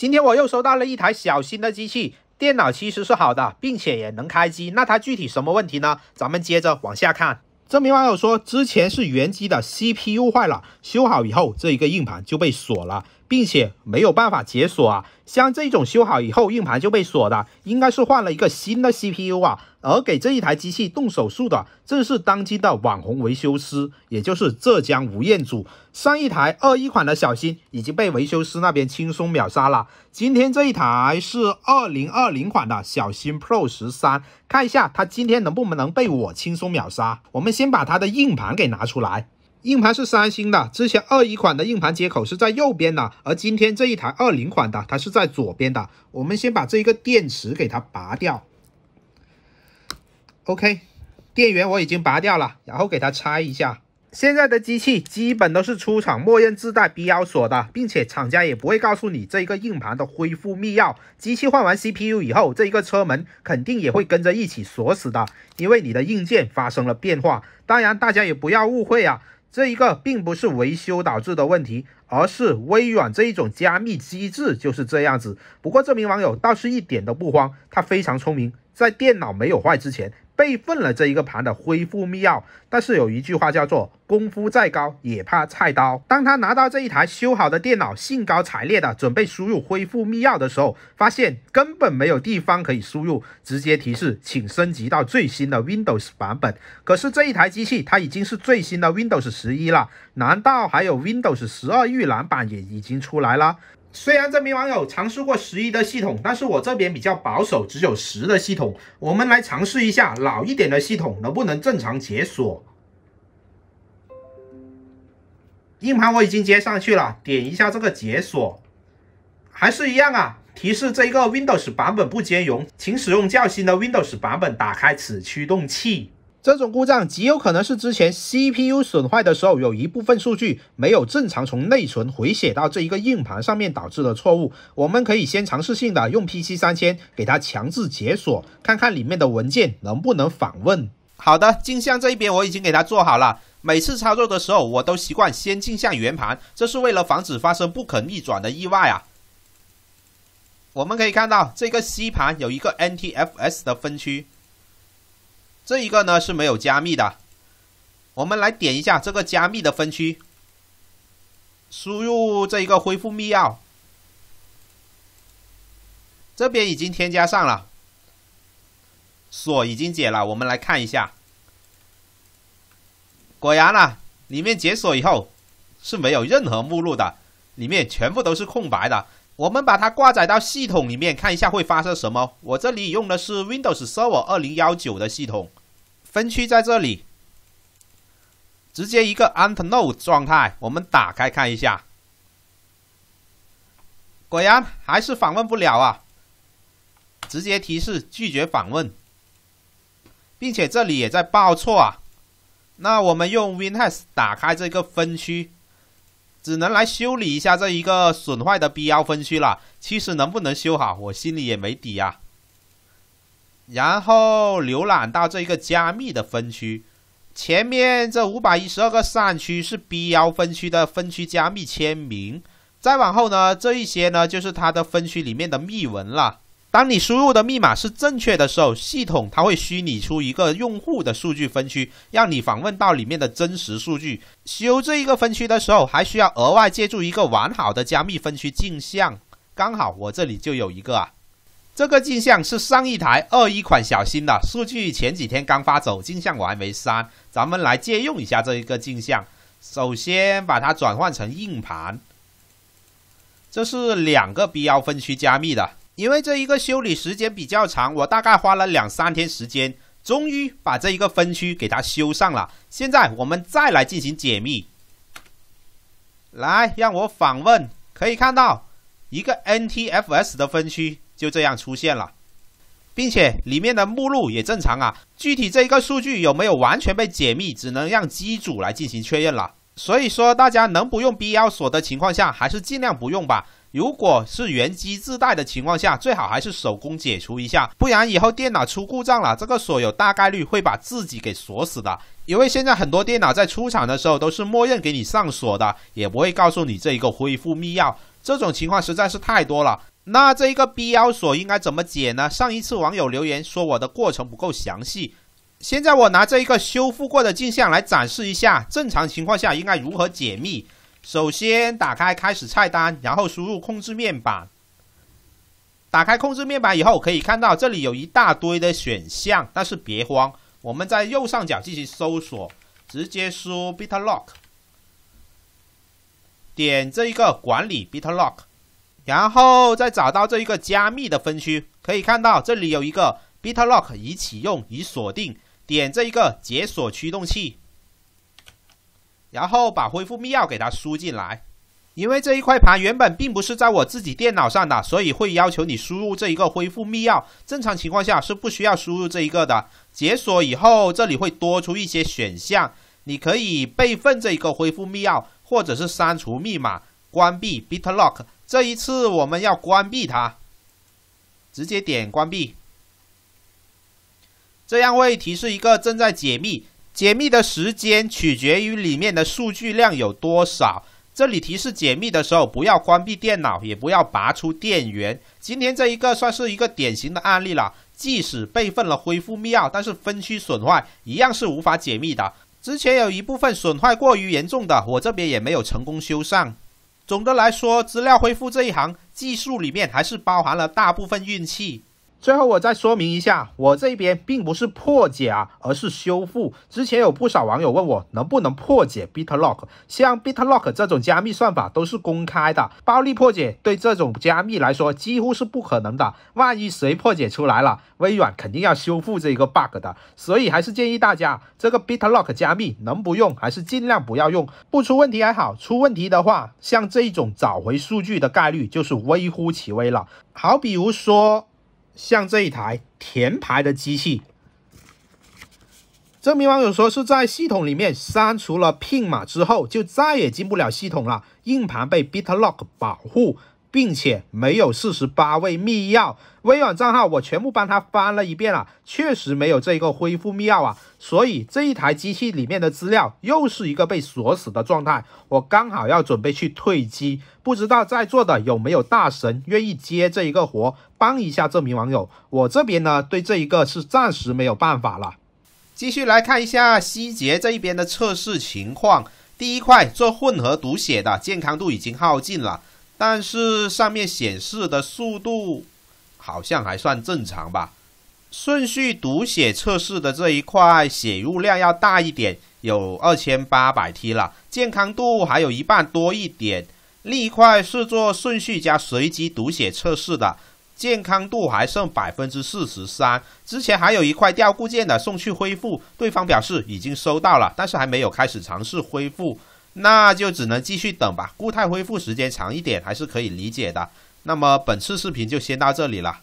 今天我又收到了一台小新的机器，电脑其实是好的，并且也能开机。那它具体什么问题呢？咱们接着往下看。这名网友说，之前是原机的 CPU 坏了，修好以后这一个硬盘就被锁了。并且没有办法解锁啊，像这种修好以后硬盘就被锁的，应该是换了一个新的 CPU 啊。而给这一台机器动手术的，正是当今的网红维修师，也就是浙江吴彦祖。上一台二一款的小新已经被维修师那边轻松秒杀了。今天这一台是二零二零款的小新 Pro 十三，看一下它今天能不能被我轻松秒杀。我们先把它的硬盘给拿出来。硬盘是三星的，之前二一款的硬盘接口是在右边的，而今天这一台二零款的，它是在左边的。我们先把这一个电池给它拔掉。OK，电源我已经拔掉了，然后给它拆一下。现在的机器基本都是出厂默认自带 B 幺锁的，并且厂家也不会告诉你这一个硬盘的恢复密钥。机器换完 CPU 以后，这一个车门肯定也会跟着一起锁死的，因为你的硬件发生了变化。当然，大家也不要误会啊。这一个并不是维修导致的问题，而是微软这一种加密机制就是这样子。不过这名网友倒是一点都不慌，他非常聪明，在电脑没有坏之前。备份了这一个盘的恢复密钥，但是有一句话叫做“功夫再高也怕菜刀”。当他拿到这一台修好的电脑，兴高采烈的准备输入恢复密钥的时候，发现根本没有地方可以输入，直接提示请升级到最新的 Windows 版本。可是这一台机器它已经是最新的 Windows 十一了，难道还有 Windows 十二预览版也已经出来了？虽然这名网友尝试过十一的系统，但是我这边比较保守，只有十的系统。我们来尝试一下老一点的系统能不能正常解锁。硬盘我已经接上去了，点一下这个解锁，还是一样啊？提示这个 Windows 版本不兼容，请使用较新的 Windows 版本打开此驱动器。这种故障极有可能是之前 CPU 损坏的时候，有一部分数据没有正常从内存回写到这一个硬盘上面导致的错误。我们可以先尝试性的用 PC 三千给它强制解锁，看看里面的文件能不能访问。好的，镜像这一边我已经给它做好了。每次操作的时候，我都习惯先镜像圆盘，这是为了防止发生不可逆转的意外啊。我们可以看到这个 C 盘有一个 NTFS 的分区。这一个呢是没有加密的，我们来点一下这个加密的分区，输入这一个恢复密钥，这边已经添加上了，锁已经解了，我们来看一下，果然啦，里面解锁以后是没有任何目录的，里面全部都是空白的。我们把它挂载到系统里面看一下会发生什么。我这里用的是 Windows Server 2019的系统。分区在这里，直接一个 u n n o w n 状态，我们打开看一下，果然还是访问不了啊，直接提示拒绝访问，并且这里也在报错啊。那我们用 WinHex 打开这个分区，只能来修理一下这一个损坏的 B1 分区了。其实能不能修好，我心里也没底啊。然后浏览到这一个加密的分区，前面这五百一十二个扇区是 B 幺分区的分区加密签名，再往后呢，这一些呢就是它的分区里面的密文了。当你输入的密码是正确的时候，系统它会虚拟出一个用户的数据分区，让你访问到里面的真实数据。修这一个分区的时候，还需要额外借助一个完好的加密分区镜像，刚好我这里就有一个啊。这个镜像是上一台二一款小新的数据，前几天刚发走，镜像我还没删。咱们来借用一下这一个镜像，首先把它转换成硬盘。这是两个 B 幺分区加密的，因为这一个修理时间比较长，我大概花了两三天时间，终于把这一个分区给它修上了。现在我们再来进行解密，来让我访问，可以看到一个 NTFS 的分区。就这样出现了，并且里面的目录也正常啊。具体这一个数据有没有完全被解密，只能让机主来进行确认了。所以说，大家能不用 B 幺锁的情况下，还是尽量不用吧。如果是原机自带的情况下，最好还是手工解除一下，不然以后电脑出故障了，这个锁有大概率会把自己给锁死的。因为现在很多电脑在出厂的时候都是默认给你上锁的，也不会告诉你这一个恢复密钥，这种情况实在是太多了。那这一个 B 幺锁应该怎么解呢？上一次网友留言说我的过程不够详细，现在我拿这一个修复过的镜像来展示一下，正常情况下应该如何解密。首先打开开始菜单，然后输入控制面板。打开控制面板以后，可以看到这里有一大堆的选项，但是别慌，我们在右上角进行搜索，直接输 b i t l o c k 点这一个管理 b i t l o c k 然后再找到这一个加密的分区，可以看到这里有一个 b i t l o c k 已启用，已锁定。点这一个解锁驱动器，然后把恢复密钥给它输进来。因为这一块盘原本并不是在我自己电脑上的，所以会要求你输入这一个恢复密钥。正常情况下是不需要输入这一个的。解锁以后，这里会多出一些选项，你可以备份这一个恢复密钥，或者是删除密码，关闭 b i t l o c k 这一次我们要关闭它，直接点关闭，这样会提示一个正在解密，解密的时间取决于里面的数据量有多少。这里提示解密的时候不要关闭电脑，也不要拔出电源。今天这一个算是一个典型的案例了，即使备份了恢复密钥，但是分区损坏一样是无法解密的。之前有一部分损坏过于严重的，我这边也没有成功修上。总的来说，资料恢复这一行技术里面还是包含了大部分运气。最后我再说明一下，我这边并不是破解啊，而是修复。之前有不少网友问我能不能破解 b i t l o c k 像 b i t l o c k 这种加密算法都是公开的，暴力破解对这种加密来说几乎是不可能的。万一谁破解出来了，微软肯定要修复这一个 bug 的。所以还是建议大家，这个 b i t l o c k 加密能不用还是尽量不要用。不出问题还好，出问题的话，像这一种找回数据的概率就是微乎其微了。好，比如说。像这一台填牌的机器，这名网友说是在系统里面删除了 PIN 码之后，就再也进不了系统了。硬盘被 b i t l o c k 保护。并且没有四十八位密钥，微软账号我全部帮他翻了一遍了，确实没有这个恢复密钥啊。所以这一台机器里面的资料又是一个被锁死的状态。我刚好要准备去退机，不知道在座的有没有大神愿意接这一个活，帮一下这名网友。我这边呢，对这一个是暂时没有办法了。继续来看一下希捷这一边的测试情况。第一块做混合读写的健康度已经耗尽了。但是上面显示的速度好像还算正常吧。顺序读写测试的这一块写入量要大一点，有二千八百 T 了，健康度还有一半多一点。另一块是做顺序加随机读写测试的，健康度还剩百分之四十三。之前还有一块掉固件的送去恢复，对方表示已经收到了，但是还没有开始尝试恢复。那就只能继续等吧。固态恢复时间长一点还是可以理解的。那么，本次视频就先到这里了。